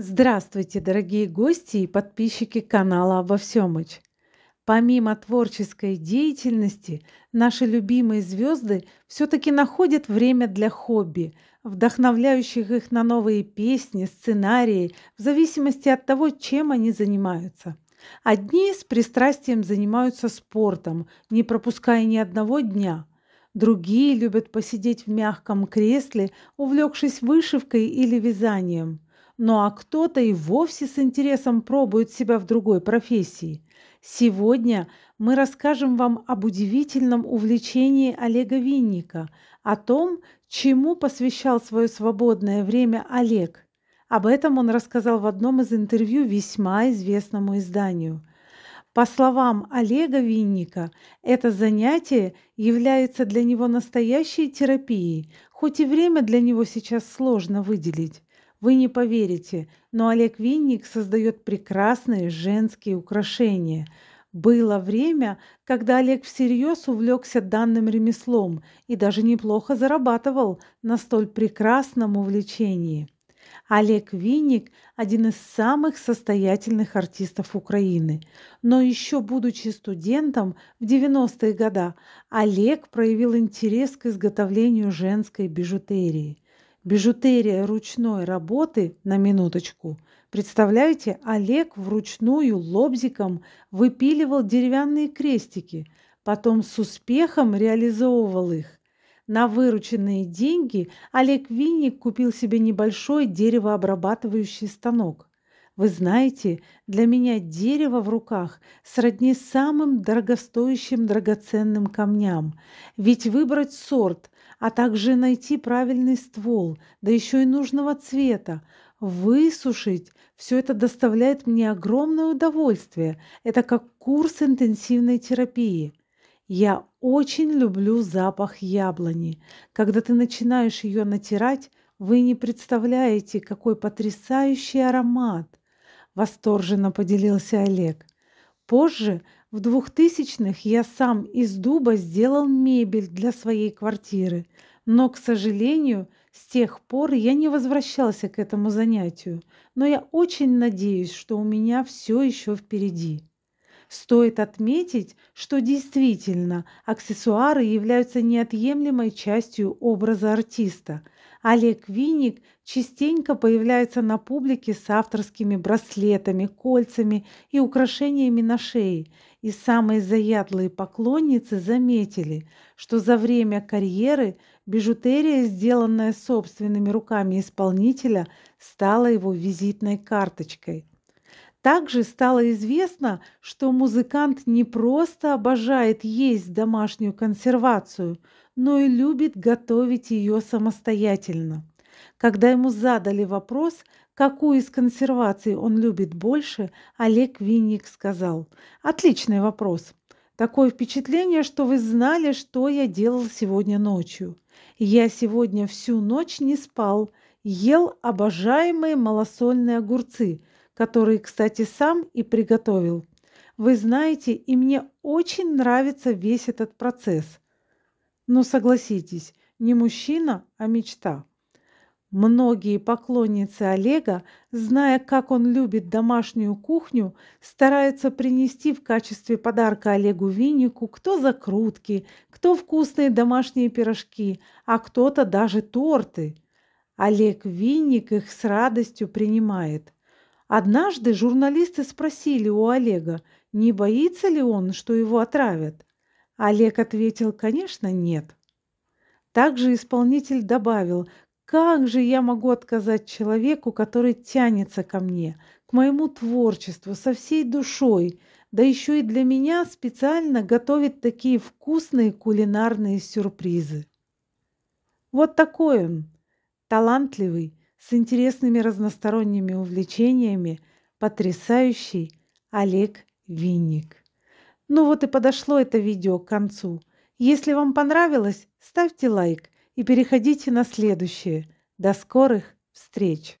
Здравствуйте, дорогие гости и подписчики канала Обо Всемыч. Помимо творческой деятельности, наши любимые звезды все-таки находят время для хобби, вдохновляющих их на новые песни, сценарии, в зависимости от того, чем они занимаются. Одни с пристрастием занимаются спортом, не пропуская ни одного дня – Другие любят посидеть в мягком кресле, увлекшись вышивкой или вязанием ну а кто-то и вовсе с интересом пробует себя в другой профессии. Сегодня мы расскажем вам об удивительном увлечении Олега Винника, о том, чему посвящал свое свободное время Олег. Об этом он рассказал в одном из интервью весьма известному изданию. По словам Олега Винника, это занятие является для него настоящей терапией, хоть и время для него сейчас сложно выделить. Вы не поверите, но Олег Винник создает прекрасные женские украшения. Было время, когда Олег всерьез увлекся данным ремеслом и даже неплохо зарабатывал на столь прекрасном увлечении. Олег Винник – один из самых состоятельных артистов Украины. Но еще будучи студентом в 90-е годы, Олег проявил интерес к изготовлению женской бижутерии. Бижутерия ручной работы на минуточку. Представляете, Олег вручную лобзиком выпиливал деревянные крестики, потом с успехом реализовывал их. На вырученные деньги Олег Винник купил себе небольшой деревообрабатывающий станок. Вы знаете, для меня дерево в руках сродни самым дорогостоящим драгоценным камням, ведь выбрать сорт, а также найти правильный ствол, да еще и нужного цвета. Высушить все это доставляет мне огромное удовольствие. Это как курс интенсивной терапии. Я очень люблю запах яблони. Когда ты начинаешь ее натирать, вы не представляете, какой потрясающий аромат. Восторженно поделился Олег. Позже в 2000-х я сам из дуба сделал мебель для своей квартиры, но, к сожалению, с тех пор я не возвращался к этому занятию, но я очень надеюсь, что у меня все еще впереди. Стоит отметить, что действительно аксессуары являются неотъемлемой частью образа артиста – Олег Винник частенько появляется на публике с авторскими браслетами, кольцами и украшениями на шее, и самые заядлые поклонницы заметили, что за время карьеры бижутерия, сделанная собственными руками исполнителя, стала его визитной карточкой – также стало известно, что музыкант не просто обожает есть домашнюю консервацию, но и любит готовить ее самостоятельно. Когда ему задали вопрос, какую из консерваций он любит больше, Олег Винник сказал «Отличный вопрос. Такое впечатление, что вы знали, что я делал сегодня ночью. Я сегодня всю ночь не спал, ел обожаемые малосольные огурцы – который, кстати, сам и приготовил. Вы знаете, и мне очень нравится весь этот процесс. Но согласитесь, не мужчина, а мечта. Многие поклонницы Олега, зная, как он любит домашнюю кухню, стараются принести в качестве подарка Олегу Виннику кто закрутки, кто вкусные домашние пирожки, а кто-то даже торты. Олег Винник их с радостью принимает. Однажды журналисты спросили у Олега, не боится ли он, что его отравят. Олег ответил, конечно, нет. Также исполнитель добавил, как же я могу отказать человеку, который тянется ко мне, к моему творчеству со всей душой, да еще и для меня специально готовит такие вкусные кулинарные сюрпризы. Вот такой он, талантливый, с интересными разносторонними увлечениями потрясающий Олег Винник. Ну вот и подошло это видео к концу. Если вам понравилось, ставьте лайк и переходите на следующее. До скорых встреч!